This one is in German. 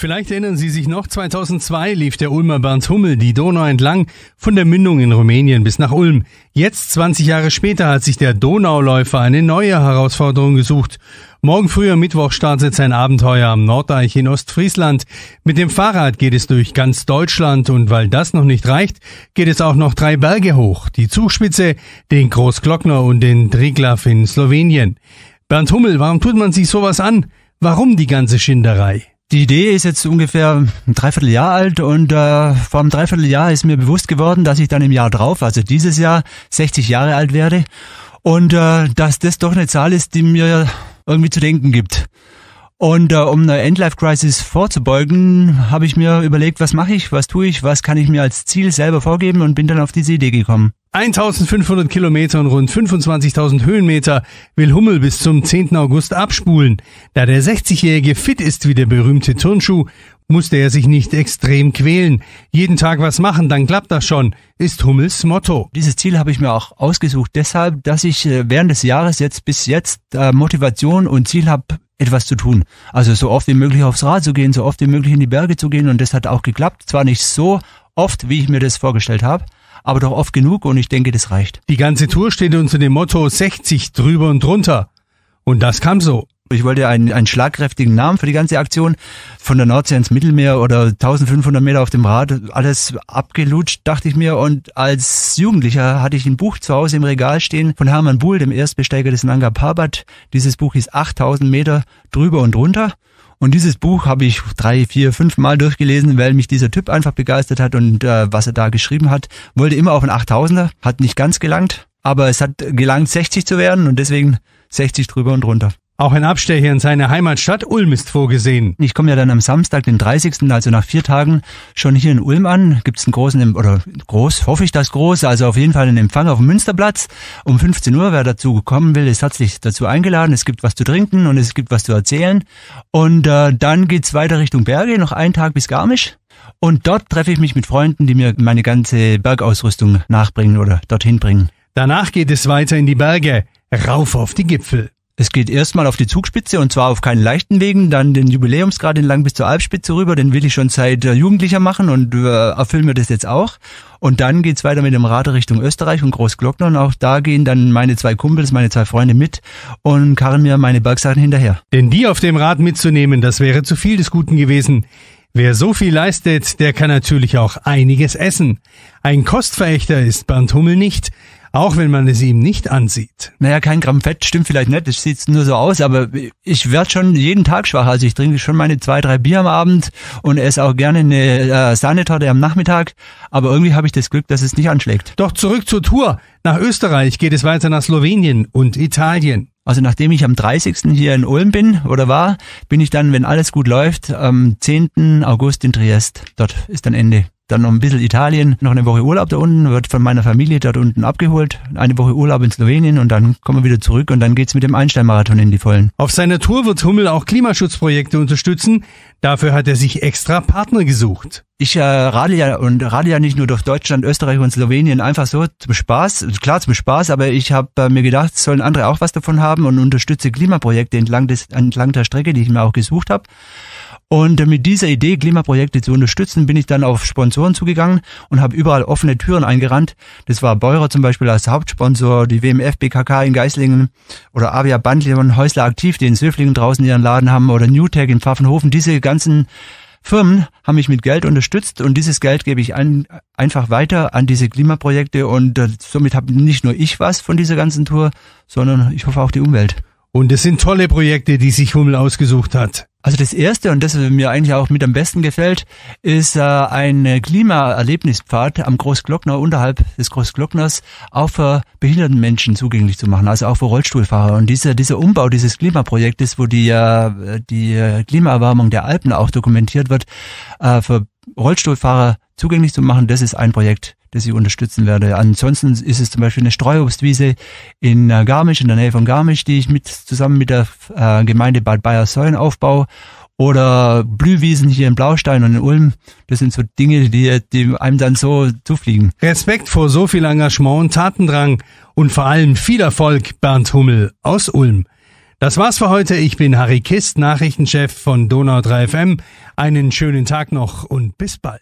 Vielleicht erinnern Sie sich noch, 2002 lief der Ulmer Bernd Hummel die Donau entlang, von der Mündung in Rumänien bis nach Ulm. Jetzt, 20 Jahre später, hat sich der Donauläufer eine neue Herausforderung gesucht. Morgen früh am Mittwoch startet sein Abenteuer am Norddeich in Ostfriesland. Mit dem Fahrrad geht es durch ganz Deutschland und weil das noch nicht reicht, geht es auch noch drei Berge hoch. Die Zugspitze, den Großglockner und den Triglav in Slowenien. Bernd Hummel, warum tut man sich sowas an? Warum die ganze Schinderei? Die Idee ist jetzt ungefähr ein Dreivierteljahr alt und äh, vor einem Dreivierteljahr ist mir bewusst geworden, dass ich dann im Jahr drauf, also dieses Jahr, 60 Jahre alt werde und äh, dass das doch eine Zahl ist, die mir irgendwie zu denken gibt. Und äh, um einer Endlife-Crisis vorzubeugen, habe ich mir überlegt, was mache ich, was tue ich, was kann ich mir als Ziel selber vorgeben und bin dann auf diese Idee gekommen. 1500 Kilometer und rund 25.000 Höhenmeter will Hummel bis zum 10. August abspulen. Da der 60-Jährige fit ist wie der berühmte Turnschuh, musste er sich nicht extrem quälen. Jeden Tag was machen, dann klappt das schon, ist Hummels Motto. Dieses Ziel habe ich mir auch ausgesucht, deshalb, dass ich äh, während des Jahres jetzt bis jetzt äh, Motivation und Ziel habe, etwas zu tun. Also so oft wie möglich aufs Rad zu gehen, so oft wie möglich in die Berge zu gehen und das hat auch geklappt. Zwar nicht so oft, wie ich mir das vorgestellt habe, aber doch oft genug und ich denke, das reicht. Die ganze Tour steht unter dem Motto 60 drüber und drunter. Und das kam so. Ich wollte einen, einen schlagkräftigen Namen für die ganze Aktion. Von der Nordsee ins Mittelmeer oder 1500 Meter auf dem Rad, alles abgelutscht, dachte ich mir. Und als Jugendlicher hatte ich ein Buch zu Hause im Regal stehen von Hermann Buhl, dem Erstbesteiger des Nanga Parbat. Dieses Buch ist 8000 Meter drüber und drunter. Und dieses Buch habe ich drei, vier, fünf Mal durchgelesen, weil mich dieser Typ einfach begeistert hat und äh, was er da geschrieben hat. Wollte immer auf einen 8000er, hat nicht ganz gelangt, aber es hat gelangt, 60 zu werden und deswegen 60 drüber und runter. Auch ein Abstecher in seine Heimatstadt Ulm ist vorgesehen. Ich komme ja dann am Samstag, den 30., also nach vier Tagen, schon hier in Ulm an. Gibt es einen großen, oder groß, hoffe ich das groß, also auf jeden Fall einen Empfang auf dem Münsterplatz. Um 15 Uhr, wer dazu kommen will, ist herzlich dazu eingeladen. Es gibt was zu trinken und es gibt was zu erzählen. Und äh, dann geht's weiter Richtung Berge, noch einen Tag bis Garmisch. Und dort treffe ich mich mit Freunden, die mir meine ganze Bergausrüstung nachbringen oder dorthin bringen. Danach geht es weiter in die Berge, rauf auf die Gipfel. Es geht erstmal auf die Zugspitze und zwar auf keinen leichten Wegen, dann den Jubiläumsgrad entlang bis zur Alpspitze rüber, den will ich schon seit äh, Jugendlicher machen und äh, erfüllen wir das jetzt auch. Und dann geht's weiter mit dem Rad Richtung Österreich und Großglockner und auch da gehen dann meine zwei Kumpels, meine zwei Freunde mit und karren mir meine Bergsachen hinterher. Denn die auf dem Rad mitzunehmen, das wäre zu viel des Guten gewesen. Wer so viel leistet, der kann natürlich auch einiges essen. Ein Kostverächter ist Bernd Hummel nicht. Auch wenn man es ihm nicht ansieht. Naja, kein Gramm Fett stimmt vielleicht nicht, es sieht nur so aus, aber ich werde schon jeden Tag schwach. Also ich trinke schon meine zwei, drei Bier am Abend und esse auch gerne eine äh, Sahnetorte am Nachmittag. Aber irgendwie habe ich das Glück, dass es nicht anschlägt. Doch zurück zur Tour. Nach Österreich geht es weiter nach Slowenien und Italien. Also nachdem ich am 30. hier in Ulm bin oder war, bin ich dann, wenn alles gut läuft, am 10. August in Triest. Dort ist dann Ende. Dann noch ein bisschen Italien, noch eine Woche Urlaub da unten, wird von meiner Familie dort unten abgeholt, eine Woche Urlaub in Slowenien und dann kommen wir wieder zurück und dann geht's mit dem Einstein-Marathon in die Vollen. Auf seiner Tour wird Hummel auch Klimaschutzprojekte unterstützen. Dafür hat er sich extra Partner gesucht. Ich äh, radel ja und radel ja nicht nur durch Deutschland, Österreich und Slowenien einfach so zum Spaß, klar zum Spaß, aber ich habe äh, mir gedacht, sollen andere auch was davon haben und unterstütze Klimaprojekte entlang des entlang der Strecke, die ich mir auch gesucht habe. Und mit dieser Idee, Klimaprojekte zu unterstützen, bin ich dann auf Sponsoren zugegangen und habe überall offene Türen eingerannt. Das war Beurer zum Beispiel als Hauptsponsor, die WMF BKK in Geislingen oder Avia Bandleon Häusler aktiv, die in Söflingen draußen ihren Laden haben oder Newtech in Pfaffenhofen. Diese ganzen Firmen haben mich mit Geld unterstützt und dieses Geld gebe ich ein, einfach weiter an diese Klimaprojekte und äh, somit habe nicht nur ich was von dieser ganzen Tour, sondern ich hoffe auch die Umwelt. Und es sind tolle Projekte, die sich Hummel ausgesucht hat. Also das erste und das mir eigentlich auch mit am besten gefällt, ist äh, ein Klimaerlebnispfad am Großglockner unterhalb des Großglockners auch äh, für behinderten Menschen zugänglich zu machen, also auch für Rollstuhlfahrer. Und dieser dieser Umbau dieses Klimaprojektes, wo die äh, die Klimaerwärmung der Alpen auch dokumentiert wird, äh, für Rollstuhlfahrer zugänglich zu machen, das ist ein Projekt, das ich unterstützen werde. Ansonsten ist es zum Beispiel eine Streuobstwiese in äh, Garmisch, in der Nähe von Garmisch, die ich mit zusammen mit der äh, Gemeinde Bad Bayersäulen aufbaue. Oder Blühwiesen hier in Blaustein und in Ulm. Das sind so Dinge, die, die einem dann so zufliegen. Respekt vor so viel Engagement und Tatendrang und vor allem viel Erfolg, Bernd Hummel aus Ulm. Das war's für heute. Ich bin Harry Kist, Nachrichtenchef von Donau 3 FM. Einen schönen Tag noch und bis bald.